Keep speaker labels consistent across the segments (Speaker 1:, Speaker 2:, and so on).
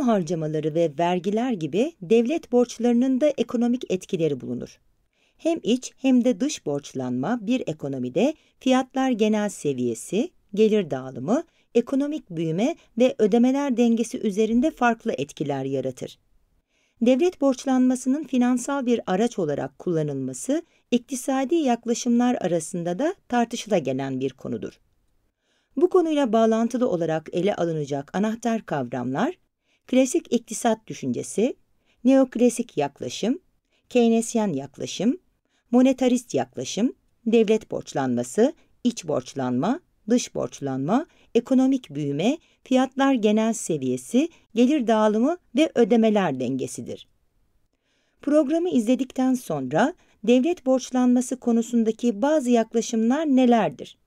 Speaker 1: kamu harcamaları ve vergiler gibi devlet borçlarının da ekonomik etkileri bulunur. Hem iç hem de dış borçlanma bir ekonomide fiyatlar genel seviyesi, gelir dağılımı, ekonomik büyüme ve ödemeler dengesi üzerinde farklı etkiler yaratır. Devlet borçlanmasının finansal bir araç olarak kullanılması, iktisadi yaklaşımlar arasında da tartışıla gelen bir konudur. Bu konuyla bağlantılı olarak ele alınacak anahtar kavramlar, klasik iktisat düşüncesi, neoklasik yaklaşım, Keynesyen yaklaşım, monetarist yaklaşım, devlet borçlanması, iç borçlanma, dış borçlanma, ekonomik büyüme, fiyatlar genel seviyesi, gelir dağılımı ve ödemeler dengesidir. Programı izledikten sonra devlet borçlanması konusundaki bazı yaklaşımlar nelerdir?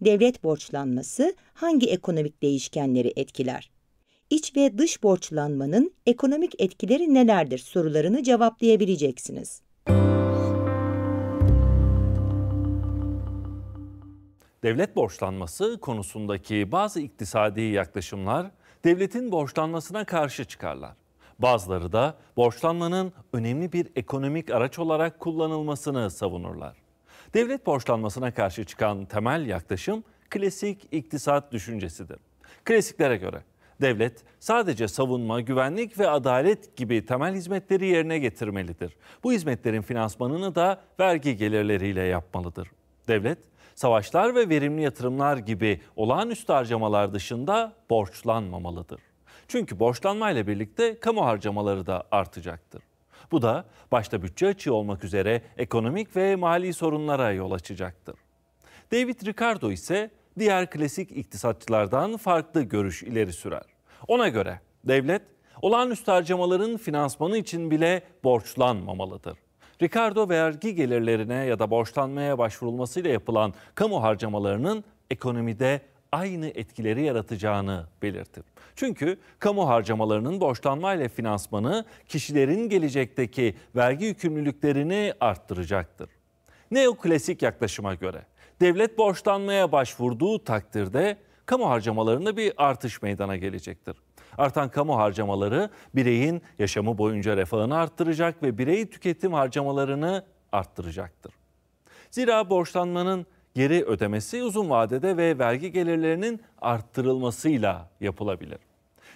Speaker 1: Devlet borçlanması hangi ekonomik değişkenleri etkiler? iç ve dış borçlanmanın ekonomik etkileri nelerdir sorularını cevaplayabileceksiniz.
Speaker 2: Devlet borçlanması konusundaki bazı iktisadi yaklaşımlar devletin borçlanmasına karşı çıkarlar. Bazıları da borçlanmanın önemli bir ekonomik araç olarak kullanılmasını savunurlar. Devlet borçlanmasına karşı çıkan temel yaklaşım klasik iktisat düşüncesidir. Klasiklere göre Devlet sadece savunma, güvenlik ve adalet gibi temel hizmetleri yerine getirmelidir. Bu hizmetlerin finansmanını da vergi gelirleriyle yapmalıdır. Devlet, savaşlar ve verimli yatırımlar gibi olağanüstü harcamalar dışında borçlanmamalıdır. Çünkü borçlanmayla birlikte kamu harcamaları da artacaktır. Bu da başta bütçe açığı olmak üzere ekonomik ve mali sorunlara yol açacaktır. David Ricardo ise diğer klasik iktisatçılardan farklı görüş ileri sürer. Ona göre devlet olağanüstü harcamaların finansmanı için bile borçlanmamalıdır. Ricardo vergi gelirlerine ya da borçlanmaya başvurulmasıyla yapılan kamu harcamalarının ekonomide aynı etkileri yaratacağını belirtir. Çünkü kamu harcamalarının borçlanma ile finansmanı kişilerin gelecekteki vergi yükümlülüklerini arttıracaktır. Neoklasik yaklaşıma göre devlet borçlanmaya başvurduğu takdirde kamu harcamalarında bir artış meydana gelecektir. Artan kamu harcamaları bireyin yaşamı boyunca refahını arttıracak ve birey tüketim harcamalarını arttıracaktır. Zira borçlanmanın geri ödemesi uzun vadede ve vergi gelirlerinin arttırılmasıyla yapılabilir.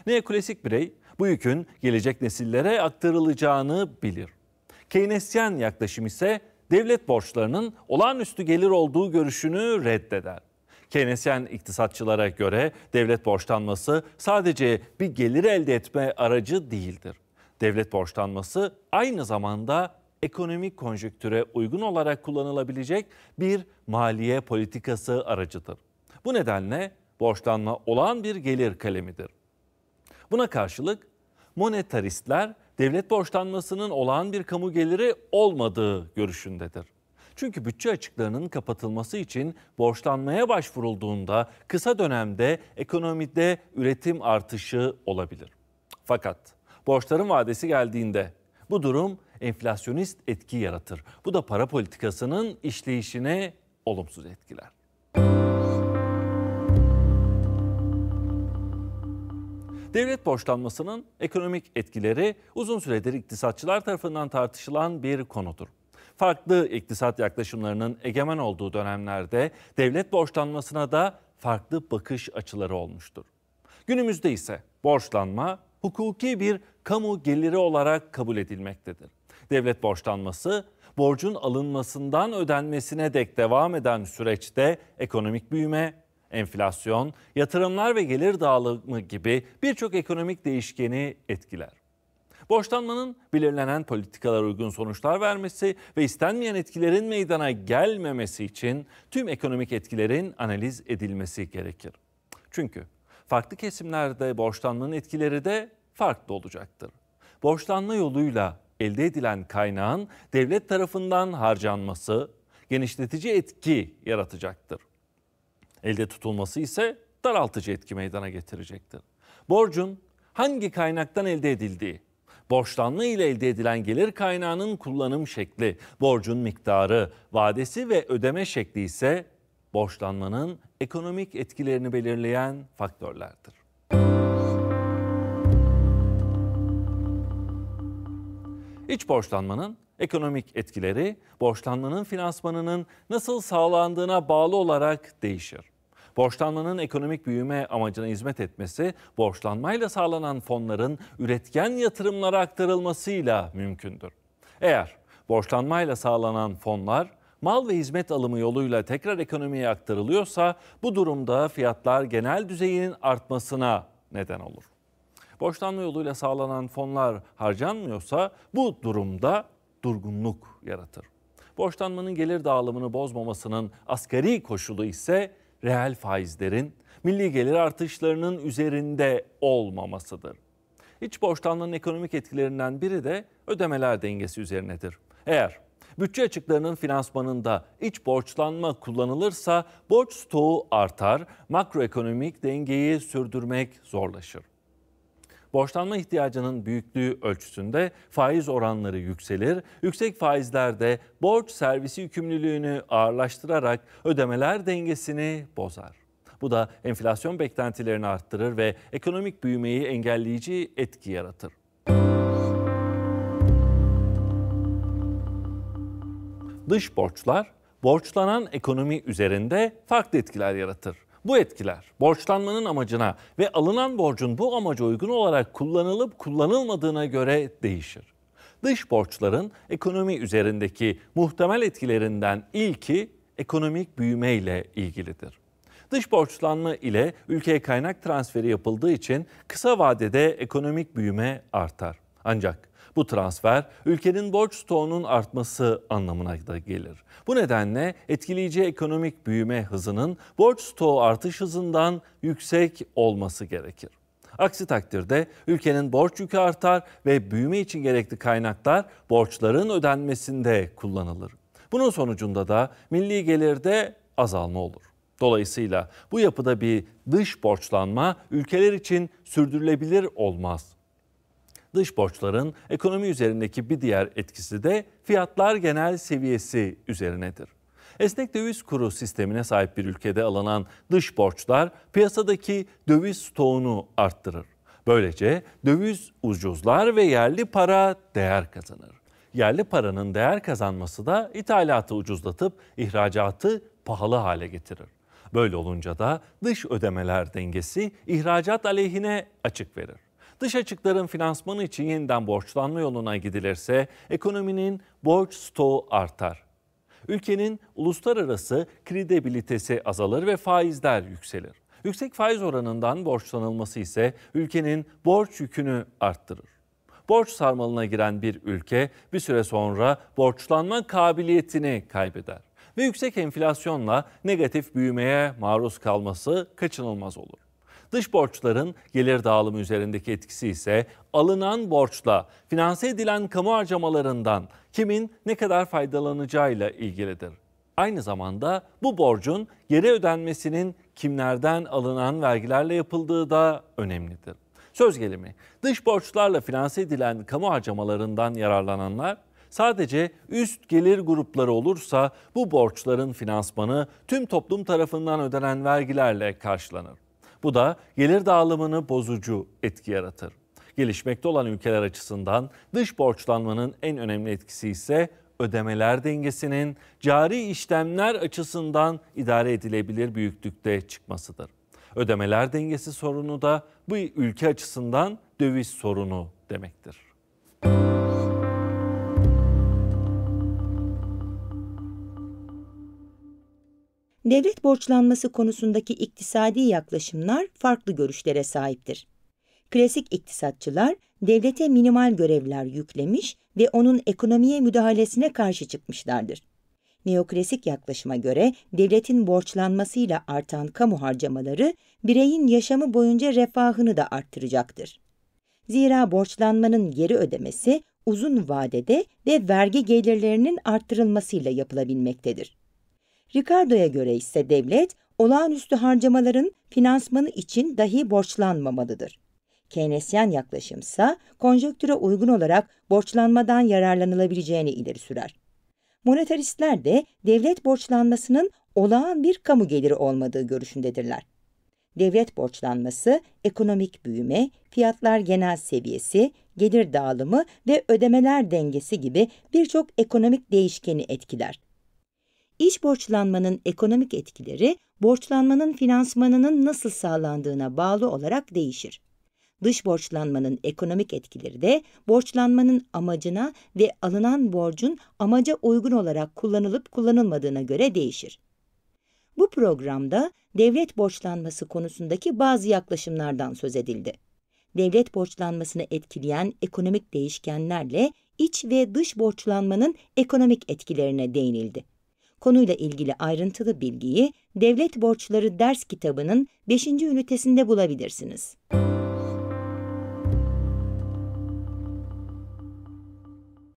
Speaker 2: Ne klasik birey bu yükün gelecek nesillere aktarılacağını bilir. Keynesyen yaklaşım ise devlet borçlarının olağanüstü gelir olduğu görüşünü reddeder. Keynesyen iktisatçılara göre devlet borçlanması sadece bir gelir elde etme aracı değildir. Devlet borçlanması aynı zamanda ekonomik konjüktüre uygun olarak kullanılabilecek bir maliye politikası aracıdır. Bu nedenle borçlanma olağan bir gelir kalemidir. Buna karşılık monetaristler devlet borçlanmasının olağan bir kamu geliri olmadığı görüşündedir. Çünkü bütçe açıklarının kapatılması için borçlanmaya başvurulduğunda kısa dönemde ekonomide üretim artışı olabilir. Fakat borçların vadesi geldiğinde bu durum enflasyonist etki yaratır. Bu da para politikasının işleyişine olumsuz etkiler. Devlet borçlanmasının ekonomik etkileri uzun süredir iktisatçılar tarafından tartışılan bir konudur. Farklı iktisat yaklaşımlarının egemen olduğu dönemlerde devlet borçlanmasına da farklı bakış açıları olmuştur. Günümüzde ise borçlanma hukuki bir kamu geliri olarak kabul edilmektedir. Devlet borçlanması borcun alınmasından ödenmesine dek devam eden süreçte ekonomik büyüme, Enflasyon, yatırımlar ve gelir dağılımı gibi birçok ekonomik değişkeni etkiler. Borçlanmanın belirlenen politikalara uygun sonuçlar vermesi ve istenmeyen etkilerin meydana gelmemesi için tüm ekonomik etkilerin analiz edilmesi gerekir. Çünkü farklı kesimlerde borçlanmanın etkileri de farklı olacaktır. Borçlanma yoluyla elde edilen kaynağın devlet tarafından harcanması genişletici etki yaratacaktır. Elde tutulması ise daraltıcı etki meydana getirecektir. Borcun hangi kaynaktan elde edildiği, borçlanma ile elde edilen gelir kaynağının kullanım şekli, borcun miktarı, vadesi ve ödeme şekli ise borçlanmanın ekonomik etkilerini belirleyen faktörlerdir. İç borçlanmanın ekonomik etkileri borçlanmanın finansmanının nasıl sağlandığına bağlı olarak değişir. Borçlanmanın ekonomik büyüme amacına hizmet etmesi, borçlanmayla sağlanan fonların üretken yatırımlara aktarılmasıyla mümkündür. Eğer borçlanmayla sağlanan fonlar mal ve hizmet alımı yoluyla tekrar ekonomiye aktarılıyorsa bu durumda fiyatlar genel düzeyinin artmasına neden olur. Borçlanma yoluyla sağlanan fonlar harcanmıyorsa bu durumda durgunluk yaratır. Borçlanmanın gelir dağılımını bozmamasının asgari koşulu ise reel faizlerin milli gelir artışlarının üzerinde olmamasıdır. İç borçlanmanın ekonomik etkilerinden biri de ödemeler dengesi üzerinedir. Eğer bütçe açıklarının finansmanında iç borçlanma kullanılırsa borç stoğu artar, makroekonomik dengeyi sürdürmek zorlaşır borçlanma ihtiyacının büyüklüğü ölçüsünde faiz oranları yükselir. Yüksek faizlerde borç servisi yükümlülüğünü ağırlaştırarak ödemeler dengesini bozar. Bu da enflasyon beklentilerini arttırır ve ekonomik büyümeyi engelleyici etki yaratır. Dış borçlar borçlanan ekonomi üzerinde farklı etkiler yaratır. Bu etkiler borçlanmanın amacına ve alınan borcun bu amaca uygun olarak kullanılıp kullanılmadığına göre değişir. Dış borçların ekonomi üzerindeki muhtemel etkilerinden ilki ekonomik büyüme ile ilgilidir. Dış borçlanma ile ülkeye kaynak transferi yapıldığı için kısa vadede ekonomik büyüme artar. Ancak bu transfer ülkenin borç stoğunun artması anlamına da gelir. Bu nedenle etkileyici ekonomik büyüme hızının borç stoğu artış hızından yüksek olması gerekir. Aksi takdirde ülkenin borç yükü artar ve büyüme için gerekli kaynaklar borçların ödenmesinde kullanılır. Bunun sonucunda da milli gelirde azalma olur. Dolayısıyla bu yapıda bir dış borçlanma ülkeler için sürdürülebilir olmaz. Dış borçların ekonomi üzerindeki bir diğer etkisi de fiyatlar genel seviyesi üzerinedir. Esnek döviz kuru sistemine sahip bir ülkede alınan dış borçlar piyasadaki döviz stoğunu arttırır. Böylece döviz ucuzlar ve yerli para değer kazanır. Yerli paranın değer kazanması da ithalatı ucuzlatıp ihracatı pahalı hale getirir. Böyle olunca da dış ödemeler dengesi ihracat aleyhine açık verir. Dış açıkların finansmanı için yeniden borçlanma yoluna gidilirse ekonominin borç stoğu artar. Ülkenin uluslararası kredibilitesi azalır ve faizler yükselir. Yüksek faiz oranından borçlanılması ise ülkenin borç yükünü arttırır. Borç sarmalına giren bir ülke bir süre sonra borçlanma kabiliyetini kaybeder ve yüksek enflasyonla negatif büyümeye maruz kalması kaçınılmaz olur. Dış borçların gelir dağılımı üzerindeki etkisi ise alınan borçla finanse edilen kamu harcamalarından kimin ne kadar faydalanacağıyla ilgilidir. Aynı zamanda bu borcun geri ödenmesinin kimlerden alınan vergilerle yapıldığı da önemlidir. Söz gelimi dış borçlarla finanse edilen kamu harcamalarından yararlananlar sadece üst gelir grupları olursa bu borçların finansmanı tüm toplum tarafından ödenen vergilerle karşılanır. Bu da gelir dağılımını bozucu etki yaratır. Gelişmekte olan ülkeler açısından dış borçlanmanın en önemli etkisi ise ödemeler dengesinin cari işlemler açısından idare edilebilir büyüklükte çıkmasıdır. Ödemeler dengesi sorunu da bu ülke açısından döviz sorunu demektir.
Speaker 1: Devlet borçlanması konusundaki iktisadi yaklaşımlar farklı görüşlere sahiptir. Klasik iktisatçılar devlete minimal görevler yüklemiş ve onun ekonomiye müdahalesine karşı çıkmışlardır. Neoklasik yaklaşıma göre devletin borçlanmasıyla artan kamu harcamaları bireyin yaşamı boyunca refahını da arttıracaktır. Zira borçlanmanın geri ödemesi uzun vadede ve vergi gelirlerinin arttırılmasıyla yapılabilmektedir. Ricardo'ya göre ise devlet, olağanüstü harcamaların finansmanı için dahi borçlanmamalıdır. Keynesyen yaklaşımsa konjöktüre uygun olarak borçlanmadan yararlanılabileceğini ileri sürer. Monetaristler de devlet borçlanmasının olağan bir kamu geliri olmadığı görüşündedirler. Devlet borçlanması, ekonomik büyüme, fiyatlar genel seviyesi, gelir dağılımı ve ödemeler dengesi gibi birçok ekonomik değişkeni etkiler. İç borçlanmanın ekonomik etkileri, borçlanmanın finansmanının nasıl sağlandığına bağlı olarak değişir. Dış borçlanmanın ekonomik etkileri de borçlanmanın amacına ve alınan borcun amaca uygun olarak kullanılıp kullanılmadığına göre değişir. Bu programda devlet borçlanması konusundaki bazı yaklaşımlardan söz edildi. Devlet borçlanmasını etkileyen ekonomik değişkenlerle iç ve dış borçlanmanın ekonomik etkilerine değinildi konuyla ilgili ayrıntılı bilgiyi Devlet Borçları Ders kitabının 5. ünitesinde bulabilirsiniz. Müzik